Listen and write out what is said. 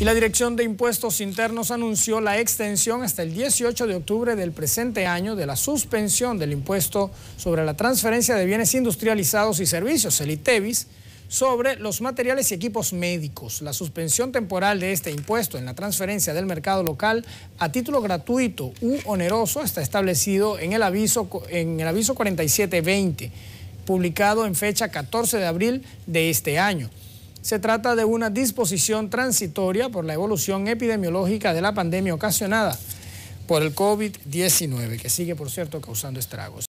Y la Dirección de Impuestos Internos anunció la extensión hasta el 18 de octubre del presente año de la suspensión del impuesto sobre la transferencia de bienes industrializados y servicios, el ITEVIS, sobre los materiales y equipos médicos. La suspensión temporal de este impuesto en la transferencia del mercado local a título gratuito u oneroso está establecido en el aviso, en el aviso 4720, publicado en fecha 14 de abril de este año. Se trata de una disposición transitoria por la evolución epidemiológica de la pandemia ocasionada por el COVID-19, que sigue, por cierto, causando estragos.